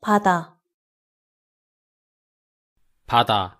바다 바다